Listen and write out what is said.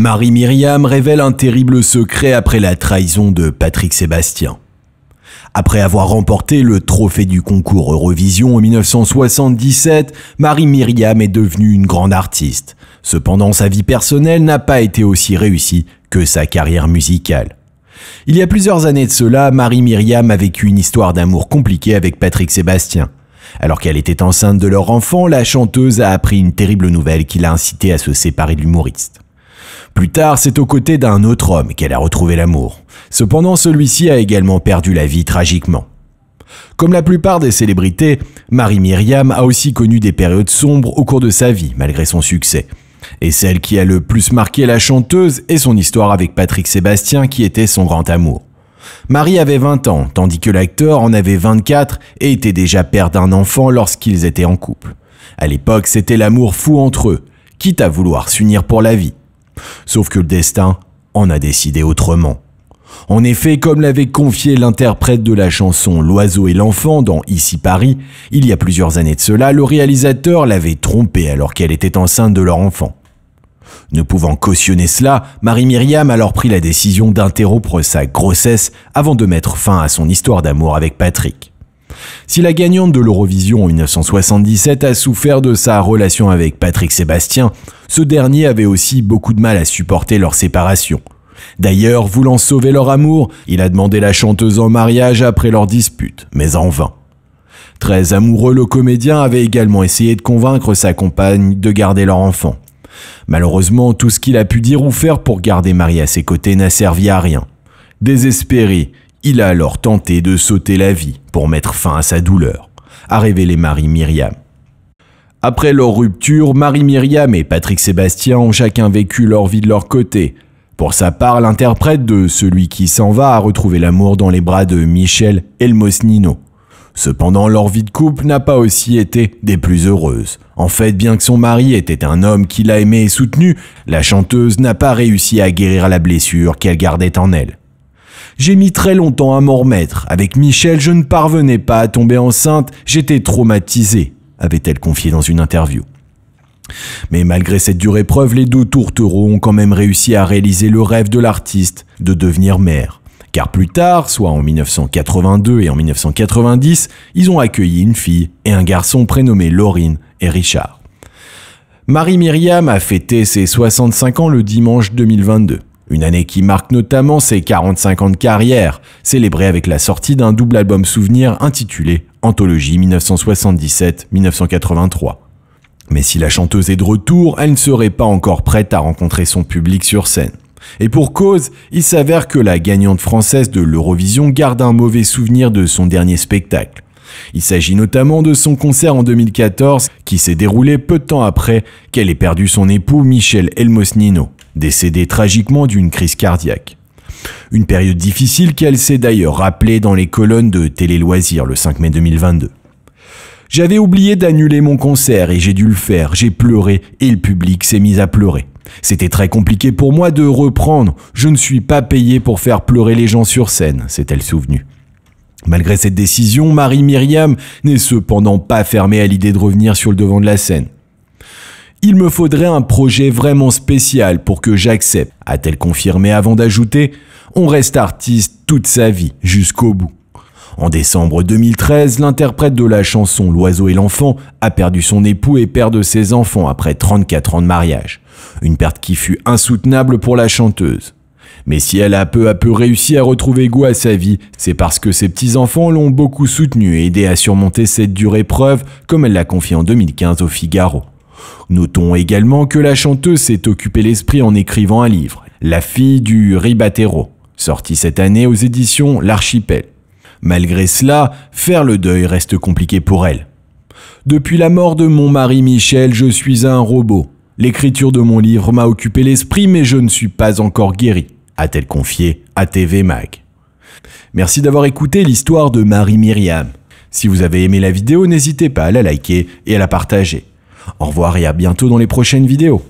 Marie Myriam révèle un terrible secret après la trahison de Patrick Sébastien. Après avoir remporté le trophée du concours Eurovision en 1977, Marie Myriam est devenue une grande artiste. Cependant, sa vie personnelle n'a pas été aussi réussie que sa carrière musicale. Il y a plusieurs années de cela, Marie Myriam a vécu une histoire d'amour compliquée avec Patrick Sébastien. Alors qu'elle était enceinte de leur enfant, la chanteuse a appris une terrible nouvelle qui l'a incitée à se séparer de l'humoriste. Plus tard, c'est aux côtés d'un autre homme qu'elle a retrouvé l'amour. Cependant, celui-ci a également perdu la vie tragiquement. Comme la plupart des célébrités, Marie Myriam a aussi connu des périodes sombres au cours de sa vie, malgré son succès. Et celle qui a le plus marqué la chanteuse est son histoire avec Patrick Sébastien, qui était son grand amour. Marie avait 20 ans, tandis que l'acteur en avait 24 et était déjà père d'un enfant lorsqu'ils étaient en couple. À l'époque, c'était l'amour fou entre eux, quitte à vouloir s'unir pour la vie. Sauf que le destin en a décidé autrement. En effet, comme l'avait confié l'interprète de la chanson L'oiseau et l'enfant dans Ici Paris, il y a plusieurs années de cela, le réalisateur l'avait trompée alors qu'elle était enceinte de leur enfant. Ne pouvant cautionner cela, Marie-Myriam alors pris la décision d'interrompre sa grossesse avant de mettre fin à son histoire d'amour avec Patrick. Si la gagnante de l'Eurovision en 1977 a souffert de sa relation avec Patrick Sébastien, ce dernier avait aussi beaucoup de mal à supporter leur séparation. D'ailleurs, voulant sauver leur amour, il a demandé la chanteuse en mariage après leur dispute, mais en vain. Très amoureux, le comédien avait également essayé de convaincre sa compagne de garder leur enfant. Malheureusement, tout ce qu'il a pu dire ou faire pour garder Marie à ses côtés n'a servi à rien. Désespéré, il a alors tenté de sauter la vie pour mettre fin à sa douleur, a révélé Marie Myriam. Après leur rupture, Marie Myriam et Patrick Sébastien ont chacun vécu leur vie de leur côté. Pour sa part, l'interprète de Celui qui s'en va a retrouvé l'amour dans les bras de Michel Elmosnino. Cependant, leur vie de couple n'a pas aussi été des plus heureuses. En fait, bien que son mari était un homme qui l'a aimé et soutenu, la chanteuse n'a pas réussi à guérir la blessure qu'elle gardait en elle. J'ai mis très longtemps à m'en remettre. Avec Michel, je ne parvenais pas à tomber enceinte, j'étais traumatisée, avait-elle confié dans une interview. Mais malgré cette dure épreuve, les deux tourtereaux ont quand même réussi à réaliser le rêve de l'artiste de devenir mère. Car plus tard, soit en 1982 et en 1990, ils ont accueilli une fille et un garçon prénommés Laurine et Richard. Marie Myriam a fêté ses 65 ans le dimanche 2022. Une année qui marque notamment ses 45 ans de carrière, célébrée avec la sortie d'un double album souvenir intitulé Anthologie 1977-1983. Mais si la chanteuse est de retour, elle ne serait pas encore prête à rencontrer son public sur scène. Et pour cause, il s'avère que la gagnante française de l'Eurovision garde un mauvais souvenir de son dernier spectacle. Il s'agit notamment de son concert en 2014 qui s'est déroulé peu de temps après qu'elle ait perdu son époux Michel Elmosnino décédée tragiquement d'une crise cardiaque. Une période difficile qu'elle s'est d'ailleurs rappelée dans les colonnes de Télé Loisirs le 5 mai 2022. J'avais oublié d'annuler mon concert et j'ai dû le faire, j'ai pleuré et le public s'est mis à pleurer. C'était très compliqué pour moi de reprendre, je ne suis pas payé pour faire pleurer les gens sur scène, s'est-elle souvenue. Malgré cette décision, Marie Myriam n'est cependant pas fermée à l'idée de revenir sur le devant de la scène. Il me faudrait un projet vraiment spécial pour que j'accepte, a-t-elle confirmé avant d'ajouter On reste artiste toute sa vie, jusqu'au bout. En décembre 2013, l'interprète de la chanson L'oiseau et l'enfant a perdu son époux et père de ses enfants après 34 ans de mariage. Une perte qui fut insoutenable pour la chanteuse. Mais si elle a peu à peu réussi à retrouver goût à sa vie, c'est parce que ses petits-enfants l'ont beaucoup soutenue et aidée à surmonter cette dure épreuve, comme elle l'a confié en 2015 au Figaro. Notons également que la chanteuse s'est occupée l'esprit en écrivant un livre, La fille du Ribatero, sorti cette année aux éditions L'Archipel. Malgré cela, faire le deuil reste compliqué pour elle. Depuis la mort de mon mari Michel, je suis un robot. L'écriture de mon livre m'a occupé l'esprit, mais je ne suis pas encore guéri, a-t-elle confié à TV Mag. Merci d'avoir écouté l'histoire de Marie Myriam. Si vous avez aimé la vidéo, n'hésitez pas à la liker et à la partager. Au revoir et à bientôt dans les prochaines vidéos.